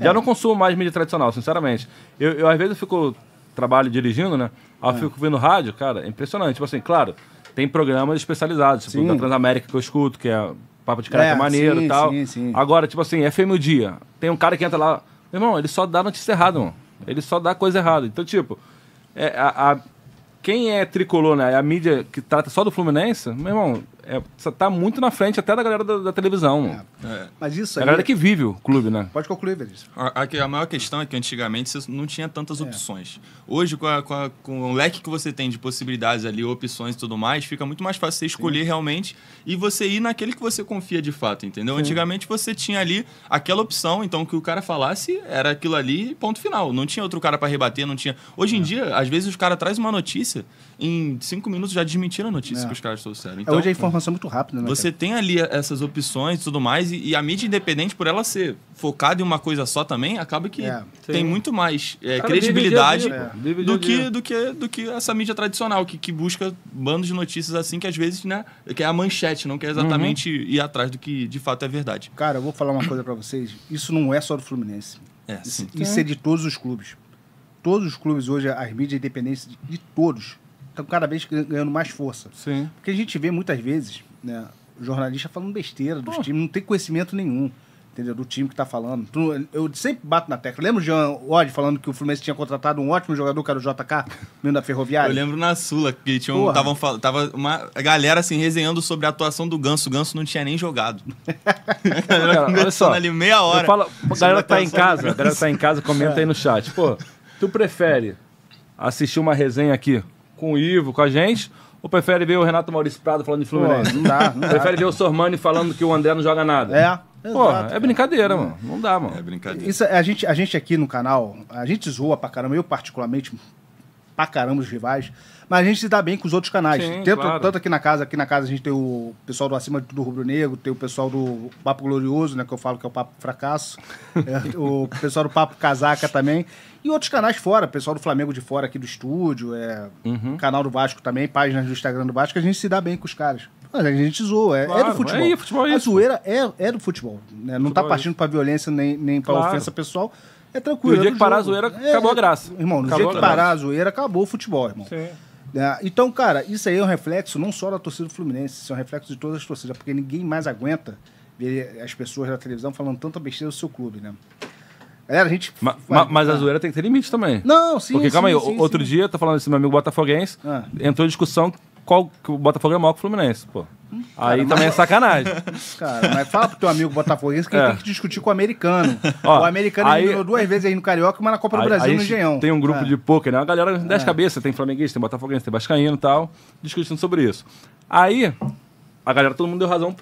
É. Já não consumo mais mídia tradicional, sinceramente. Eu, eu às vezes eu fico trabalho dirigindo, né? Aí eu é. fico vendo rádio, cara, é impressionante. Tipo assim, claro, tem programas especializados, tipo sim. da Transamérica que eu escuto, que é papo de caráter é, maneiro sim, e tal. Sim, sim. Agora, tipo assim, FM o dia. Tem um cara que entra lá. Meu irmão, ele só dá notícia errada, mano. Ele só dá coisa errada. Então, tipo, é, a, a quem é tricolor, né? É a mídia que trata só do Fluminense, meu irmão, é, você tá muito na frente até da galera da, da televisão. É. é. Mas isso aí... A galera que é- vive o clube, né? Pode concluir, Vinícius. A, a, a, maior questão é que antigamente você não tinha tantas é. opções. Hoje, com, a, com, com, o leque que você tem de possibilidades ali, opções e tudo mais, fica muito mais fácil você escolher Sim. realmente e você ir naquele que você confia de fato, entendeu? Sim. Antigamente você tinha ali aquela opção, então que o cara falasse era aquilo ali, ponto final. Não tinha outro cara para rebater, não tinha. Hoje em dia, às vezes os cara traz uma notícia em cinco minutos já desmentiram a notícia é. que os caras trouxeram. Então, Hoje a então, informação é muito rápida, né? Você cara? tem ali essas opções e tudo mais, e, e, a mídia independente, por ela ser focada em uma coisa só também, acaba que é, tem sim. muito mais é, cara, credibilidade dia, do, que, do, que, do que essa mídia tradicional, que, que busca bandos de notícias assim, que às vezes, né, que é a manchete, não quer exatamente uhum. ir atrás do que de fato é verdade. Cara, eu vou falar uma coisa para vocês. Isso não é só do Fluminense. É, sim. Isso é de todos os clubes. Todos os clubes hoje, as mídias independentes de todos, estão cada vez ganhando mais força. Sim. Porque a gente vê muitas vezes, né, jornalista falando besteira dos Pô. times, não tem conhecimento nenhum. Entendeu? Do time que tá falando. Eu sempre bato na tecla. Lembra o Jean Odd falando que o Fluminense tinha contratado um ótimo jogador, que era o JK, menino da Ferroviária? Eu lembro na Sula, que tinham, tavam, tava uma galera assim resenhando sobre a atuação do Ganso. O Ganso não tinha nem jogado. Cara, olha ali meia hora. Falo, galera está tá em casa, galera tá em casa, comenta aí no chat. Pô, tu prefere assistir uma resenha aqui com o Ivo, com a gente? Ou prefere ver o Renato Maurício Prado falando de Fluminense? Pô, não dá, não Prefere dá. ver o Sormani falando que o André não joga nada? É. Pô, exato, é brincadeira, mano. Não dá, mano. É brincadeira. Isso, a, gente, a gente aqui no canal, a gente zoa pra caramba. Eu, particularmente, pra caramba os rivais. Mas a gente se dá bem com os outros canais. Sim, tanto, claro. tanto aqui na casa, aqui na casa a gente tem o pessoal do Acima de Tudo Rubro Negro, tem o pessoal do Papo Glorioso, né? Que eu falo que é o Papo Fracasso. é, o pessoal do Papo Casaca também. E outros canais fora, pessoal do Flamengo de fora aqui do estúdio, é, uhum. canal do Vasco também, páginas do Instagram do Vasco, a gente se dá bem com os caras. Mas a gente zoa, é, claro, é do futebol. É, futebol é a zoeira é, é do futebol. Né? Não está tá é partindo é pra violência nem, nem pra claro. ofensa pessoal é tranquilo. No dia é que parar a zoeira, é, acabou a graça. Irmão, no acabou dia que parar a zoeira, acabou o futebol, irmão. Sim. É, então, cara, isso aí é um reflexo não só da torcida do Fluminense, isso é um reflexo de todas as torcidas, porque ninguém mais aguenta ver as pessoas da televisão falando tanta besteira do seu clube, né? Galera, a gente. Ma, vai, mas tá. a zoeira tem que ter limite também. Não, sim. Porque, sim, calma aí, sim, outro sim. dia, tá falando isso meu amigo botafoguense, ah. entrou em discussão qual que o Botafogo é maior que o Fluminense, pô. Hum? Cara, Aí mas... também é sacanagem. Cara, mas fala pro teu amigo botafoguense que é. ele tem que discutir com o americano. Ó, o americano aí, duas vezes aí no Carioca e uma na Copa aí, do Brasil no Engenhão. Tem um grupo é. de poker, né? Uma galera de 10 é. cabeças, tem flamenguista, tem botafoguense, tem vascaíno e tal, discutindo sobre isso. Aí, a galera, todo mundo deu razão,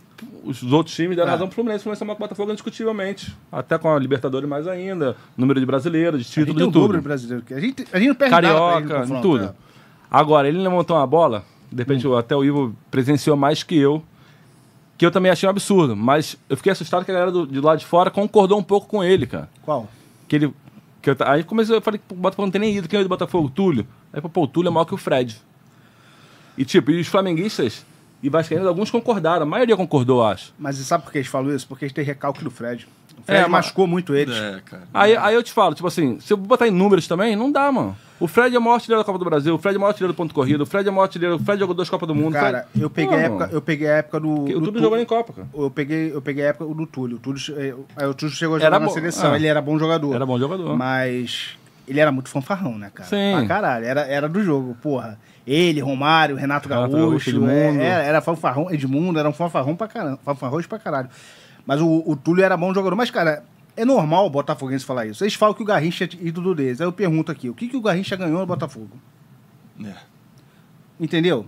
os outros times deram é. razão pro Fluminense, o Fluminense é maior que o Botafogo indiscutivelmente. Até com a Libertadores mais ainda, número de brasileiros, de título, de tudo. brasileiro. A gente, a gente não perde Carioca, nada pra ele tudo. Né? Agora, ele levantou uma bola de repente, hum. até o Ivo presenciou mais que eu, que eu também achei um absurdo. Mas eu fiquei assustado que a galera do, de lá de fora concordou um pouco com ele, cara. Qual? Que ele. Que eu, aí comecei, eu falei que o Botafogo não tem nem ido. Quem é do Botafogo? Túlio. Aí, pô, o Túlio é maior que o Fred. E, tipo, e os flamenguistas e vascaínos, alguns concordaram. A maioria concordou, acho. Mas sabe por que eles falam isso? Porque eles têm recalque do Fred. Fred é, machucou mas... muito eles. É, cara. Aí, aí eu te falo, tipo assim, se eu botar em números também, não dá, mano. O Fred é o maior artilheiro da Copa do Brasil, o Fred é o maior artilheiro do ponto corrido, o Fred é o maior artilheiro, o Fred jogou duas Copas do Mundo. Cara, Fred... eu, peguei não, época, eu peguei a época do. O Túlio jogou em Copa, cara. Eu peguei, eu peguei a época do Túlio. O Túlio, é, o Túlio chegou a jogar era na bo... seleção, ah, ele era bom jogador. Era bom jogador. Mas ele era muito fanfarrão, né, cara? Sim. Pra caralho, era, era do jogo, porra. Ele, Romário, Renato, Renato Gaúcho, Gaúcho Edmundo. É, era, era fanfarrão, Edmundo, era um fanfarrão pra caralho fanfarrões pra caralho. Mas o, o Túlio era bom jogador. Mas, cara, é normal o Botafoguense falar isso. Eles falam que o Garrincha é ídolo deles. Aí eu pergunto aqui, o que, que o Garrincha ganhou no Botafogo? É. Entendeu?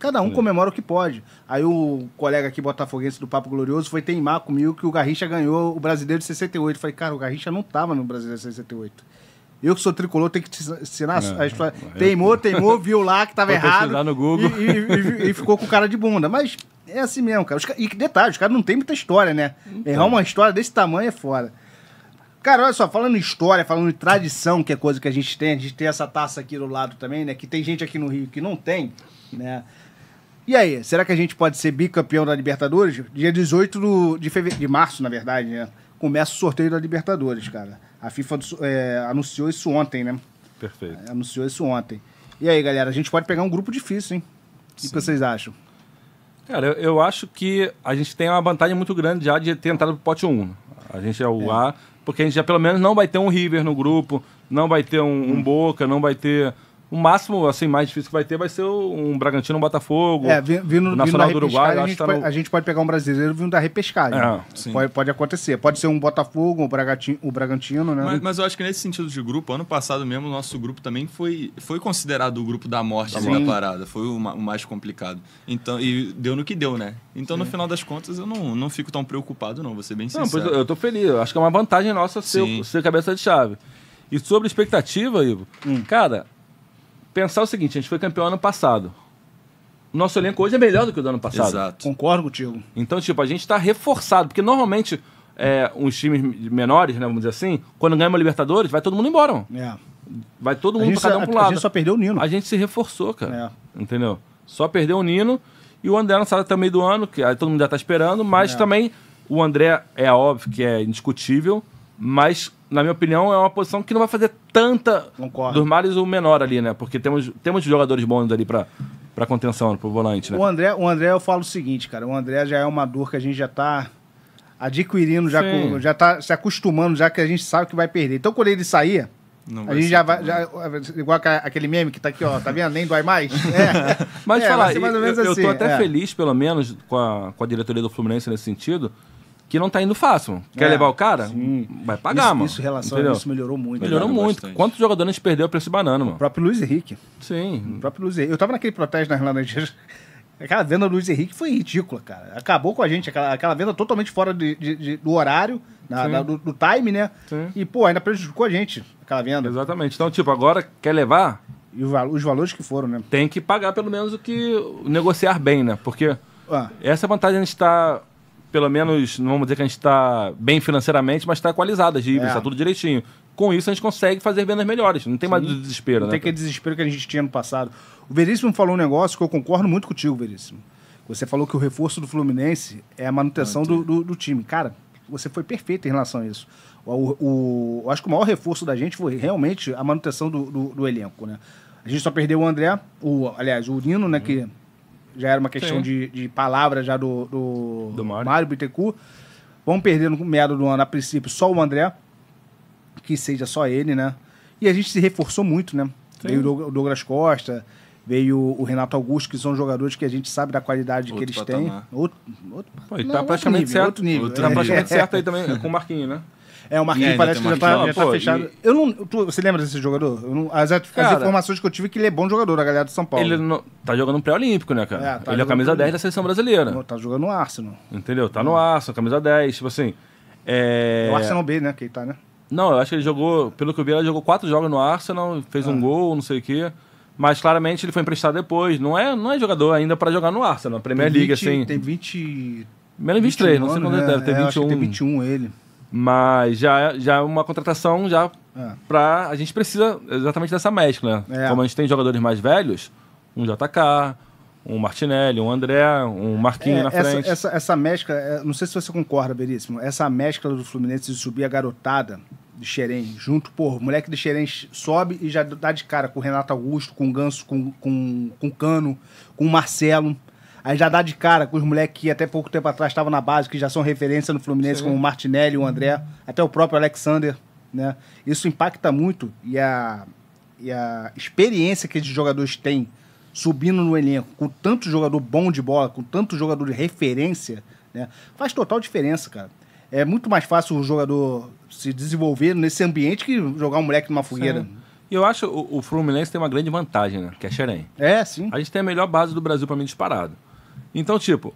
Cada um é. comemora o que pode. Aí o colega aqui, botafoguense do Papo Glorioso, foi teimar comigo que o Garrincha ganhou o Brasileiro de 68. Eu falei, cara, o Garrincha não tava no Brasileiro de 68. Eu que sou tricolor, tenho que te ensinar não, é, a história. É, teimou, teimou, viu lá que tava errado. No Google. E, e, e, e ficou com cara de bunda. Mas é assim mesmo, cara. Os, e detalhe, os caras não tem muita história, né? Então. Errar uma história desse tamanho é fora. Cara, olha só, falando em história, falando em tradição, que é coisa que a gente tem, a gente tem essa taça aqui do lado também, né? Que tem gente aqui no Rio que não tem, né? E aí, será que a gente pode ser bicampeão da Libertadores? Dia 18 do, de, feve... de março, na verdade, né? Começa o sorteio da Libertadores, cara. A FIFA é, anunciou isso ontem, né? Perfeito. É, anunciou isso ontem. E aí, galera, a gente pode pegar um grupo difícil, hein? O que vocês acham? Cara, eu, eu, acho que a gente tem uma vantagem muito grande já de ter entrado pro pote 1. A gente é o é. A, porque a gente já pelo menos não vai ter um River no grupo, não vai ter um, um hum. Boca, não vai ter o máximo, assim, mais difícil que vai ter vai ser um Bragantino, um Botafogo, é, vindo, vindo o Nacional do Uruguai. A gente, tá pode, no... a gente, pode, pegar um brasileiro vindo da repescagem. É, né? pode, pode acontecer. Pode ser um Botafogo, um Bragantino, um Bragantino né? Mas, mas, eu acho que nesse sentido de grupo, ano passado mesmo, o nosso grupo também foi, foi considerado o grupo da morte da parada. Foi o, o, mais complicado. Então, e deu no que deu, né? Então, Sim. no final das contas, eu não, não fico tão preocupado, não, vou ser bem sincero. Não, pois eu, eu tô feliz. Eu acho que é uma vantagem nossa ser, ser cabeça de chave. E sobre expectativa, Ivo, hum. cara, pensar o seguinte: a gente foi campeão ano passado. Nosso elenco hoje é melhor do que o do ano passado. Exato. Concordo contigo. Então, tipo, a gente está reforçado, porque normalmente é, uns times menores, né, vamos dizer assim, quando ganha uma Libertadores, vai todo mundo embora. Mano. É. Vai todo mundo pra cada um pro lado. A gente só perdeu o Nino. A gente se reforçou, cara. É. Entendeu? Só perdeu o Nino e o André lançado sabe até o meio do ano, que aí todo mundo já tá esperando, mas é. também o André é óbvio que é indiscutível, mas na minha opinião, é uma posição que não vai fazer tanta Concordo. dos males o menor ali, né? Porque temos, temos jogadores bons ali para para contenção, para o volante, né? O André, o André, eu falo o seguinte, cara. O André já é uma dor que a gente já está adquirindo, já, com, já tá se acostumando, já que a gente sabe que vai perder. Então, quando ele sair, não a gente já vai. Já, é, igual aquele meme que tá aqui, ó. Tá vendo? Nem dói mais. É. Mas é, falar, mais eu, assim. eu tô assim, até é. feliz, pelo menos, com a, com a diretoria do Fluminense nesse sentido, que não tá indo fácil. Quer é, levar o cara? Sim. Vai pagar, isso, mano. Isso, relação entendeu? isso melhorou muito. Melhorou, muito. Bastante. Quantos jogadores a gente perdeu pra esse banana, mano? O próprio Luiz Henrique. Sim. O próprio Luiz Henrique. Eu tava naquele protesto na né, Irlanda dias. Aquela venda do Luiz Henrique foi ridícula, cara. Acabou com a gente. Aquela, aquela venda totalmente fora de, de, de, do horário, na, do, do, time, né? Sim. E, pô, ainda prejudicou a gente, aquela venda. Exatamente. Então, tipo, agora quer levar? E os valores que foram, né? Tem que pagar pelo menos o que negociar bem, né? Porque ah. essa vantagem a gente tá pelo menos, não vamos dizer que a gente está bem financeiramente, mas está equalizada, está é. Tá tudo direitinho. Com isso, a gente consegue fazer vendas melhores. Não tem Sim. mais desespero, não né? Tem aquele desespero que a gente tinha no passado. O Veríssimo falou um negócio que eu concordo muito contigo, Veríssimo. Você falou que o reforço do Fluminense é a manutenção do, do, do, time. Cara, você foi perfeito em relação a isso. O, o, acho que o maior reforço da gente foi realmente a manutenção do, do, do elenco, né? A gente só perdeu o André, o, aliás, o Nino, né, hum. que já era uma questão de, de palavra já do, do, do Mário, Mário Bittencourt. Vamos perder no meado do ano, a princípio, só o André. Que seja só ele, né? E a gente se reforçou muito, né? Sim. Veio o Douglas Costa, veio o Renato Augusto, que são jogadores que a gente sabe da qualidade outro que eles patamar. têm. Outro, outro, Pô, tá não, tá praticamente nível, certo. Outro nível. Outro, tá é. praticamente certo aí também, é com o Marquinhos, né? É, o Marquinhos é, parece que já tá, já né? tá fechado. E... Eu não, tu, você lembra desse jogador? Não, as, cara, as, informações que eu tive é que ele é bom jogador, a galera do São Paulo. Ele não, tá jogando no pré-olímpico, né, cara? É, tá ele é a camisa 10 da seleção brasileira. Não, tá jogando no Arsenal. Entendeu? Tá no Arsenal, camisa 10, tipo assim. É, é... O Arsenal B, né, que ele tá, né? Não, eu acho que ele jogou, pelo que eu vi, ele jogou quatro jogos no Arsenal, fez ah. um é. gol, não sei o quê. Mas claramente ele foi emprestado depois. Não é, não é jogador ainda para jogar no Arsenal, na Premier League, assim. Tem 20. Menos 23, 21 não sei quando ele deve ter é, 21. Acho que tem 21 ele. Mas já, já é uma contratação já é. pra. A gente precisa exatamente dessa mescla. Né? É. Como a gente tem jogadores mais velhos, um JK, um Martinelli, um André, um Marquinhos é, na essa, frente. Essa, essa mescla, é, não sei se você concorda, Beríssimo, essa mescla do Fluminense de subir a garotada de Xerém, junto, pô, o moleque de Xerém sobe e já dá de cara com o Renato Augusto, com o Ganso, com, com, com o Cano, com o Marcelo. Aí já dá de cara com os moleques que até pouco tempo atrás estavam na base, que já são referência no Fluminense, Sim. como o Martinelli, o André, até o próprio Alexander. Né? Isso impacta muito e a, e a experiência que esses jogadores têm subindo no elenco, com tanto jogador bom de bola, com tanto jogador de referência, né? faz total diferença, cara. É muito mais fácil o jogador se desenvolver nesse ambiente que jogar um moleque numa fogueira. E eu acho o, o Fluminense tem uma grande vantagem, né? Que é Xerém. É, sim. A gente tem a melhor base do Brasil para mim disparado. Então, tipo,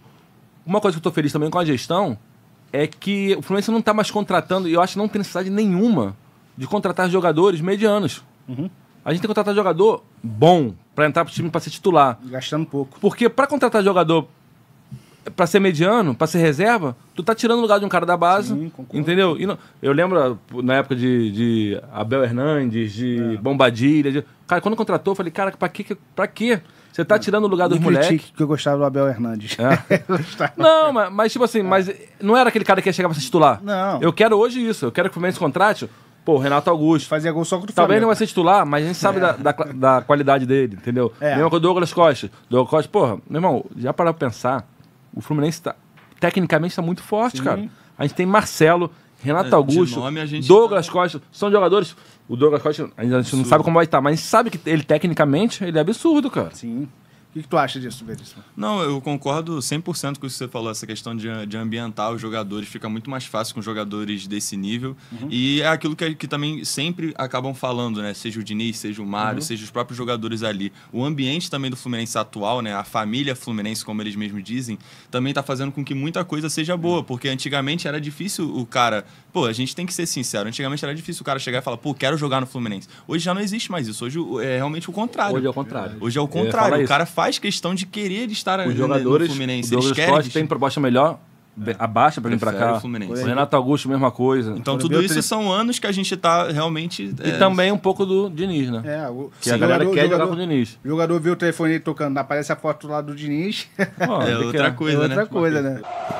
uma coisa que eu tô feliz também com a gestão é que o Fluminense não tá mais contratando, e eu acho que não tem necessidade nenhuma de contratar jogadores medianos. Uhum. A gente tem que contratar jogador bom para entrar pro time para ser titular. Gastando pouco. Porque para contratar jogador para ser mediano, para ser reserva, tu tá tirando o lugar de um cara da base. Sim, entendeu? Não, eu lembro na época de, de Abel Hernandes, de é. Bombadilha. De, cara, quando contratou, eu falei, cara, pra quê? Pra quê? Você tá tirando o lugar dos moleques. que eu gostava do Abel Hernandes. É. não, mas, mas, tipo assim, mas não era aquele cara que ia chegar pra se titular. Não. Eu quero hoje isso. Eu quero que o Fluminense contrate pô, o Renato Augusto. Fazia gol só contra o Talvez não vai ser titular, mas a gente sabe é. da, da, da, qualidade dele, entendeu? É. Mesmo com o Douglas Costa. Douglas Costa, porra, meu irmão, já para pensar, o Fluminense tá, tecnicamente está muito forte, Sim. cara. A gente tem Marcelo, Renato é, Augusto, Douglas tá- Costa, são jogadores. O Douglas Costa, a gente não sabe como vai estar, mas sabe que ele tecnicamente ele é absurdo, cara. Sim que, que tu acha disso, Veríssimo? Não, eu concordo 100% com isso que você falou, essa questão de, de ambientar os jogadores. Fica muito mais fácil com jogadores desse nível. Uhum. E é aquilo que, que também sempre acabam falando, né? Seja o Diniz, seja o Mário, uhum. seja os próprios jogadores ali. O ambiente também do Fluminense atual, né? A família Fluminense, como eles mesmos dizem, também está fazendo com que muita coisa seja boa. Uhum. Porque antigamente era difícil o cara... Pô, a gente tem que ser sincero. Antigamente era difícil o cara chegar e falar, pô, quero jogar no Fluminense. Hoje já não existe mais isso. Hoje é realmente o contrário. Hoje é o contrário. Hoje é o contrário. O cara faz faz questão de querer estar os jogadores, no Fluminense. O Douglas eles querem. tem proposta melhor, é. abaixa para vir para cá. O, Renato Augusto, mesma coisa. Então, então tudo isso tri... são anos que a gente está realmente. E é... também um pouco do Diniz, né? É, o... Que Sim. a galera jogador, quer jogador, jogar com o Diniz. O jogador viu o telefone tocando, aparece a foto lá do Diniz. Oh, é, outra, coisa, é outra né? coisa, né? Outra coisa, né?